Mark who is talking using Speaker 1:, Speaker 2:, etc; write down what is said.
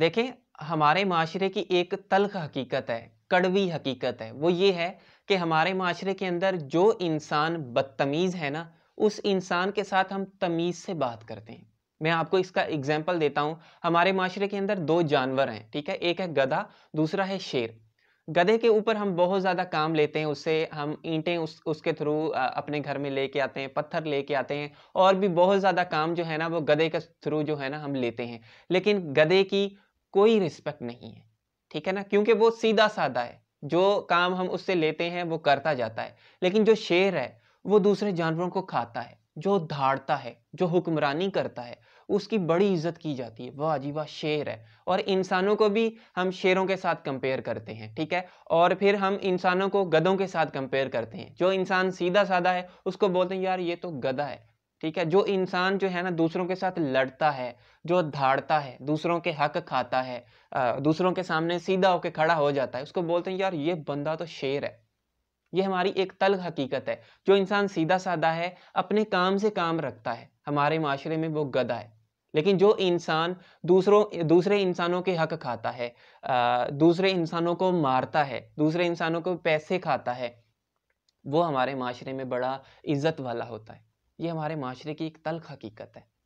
Speaker 1: देखें हमारे माशरे की एक तलख हकीकत है कड़वी हकीकत है वो ये है कि हमारे माशरे के अंदर जो इंसान बदतमीज़ है ना उस इंसान के साथ हम तमीज़ से बात करते हैं मैं आपको इसका एग्जाम्पल देता हूँ हमारे माशरे के अंदर दो जानवर हैं ठीक है एक है गधा दूसरा है शेर गधे के ऊपर हम बहुत ज़्यादा काम लेते हैं उससे हम ईंटें उस उसके थ्रू अपने घर में लेके आते हैं पत्थर लेके आते हैं और भी बहुत ज़्यादा काम जो है ना वो गधे के थ्रू जो है ना हम लेते हैं लेकिन गधे की कोई रिस्पेक्ट नहीं है ठीक है ना क्योंकि वो सीधा साधा है जो काम हम उससे लेते हैं वो करता जाता है लेकिन जो शेर है वो दूसरे जानवरों को खाता है जो धाड़ता है जो हुक्मरानी करता है उसकी बड़ी इज्जत की जाती है वह जी वाह शेर है और इंसानों को भी हम शेरों के साथ कंपेयर करते हैं ठीक है और फिर हम इंसानों को गधों के साथ कंपेयर करते हैं जो इंसान सीधा साधा है उसको बोलते हैं यार ये तो गधा है ठीक है जो इंसान जो है ना दूसरों के साथ लड़ता है जो धाड़ता है दूसरों के हक खाता है दूसरों के सामने सीधा होकर खड़ा हो जाता है उसको बोलते हैं यार ये बंदा तो शेर है ये हमारी एक तल हकीकत है जो इंसान सीधा साधा है अपने काम से काम रखता है हमारे माशरे में वो गदा है लेकिन जो इंसान दूसरों दूसरे इंसानों के हक खाता है दूसरे इंसानों को मारता है दूसरे इंसानों को पैसे खाता है वो हमारे माशरे में बड़ा इज़्ज़त वाला होता है ये हमारे माशरे की एक तल हकीकत है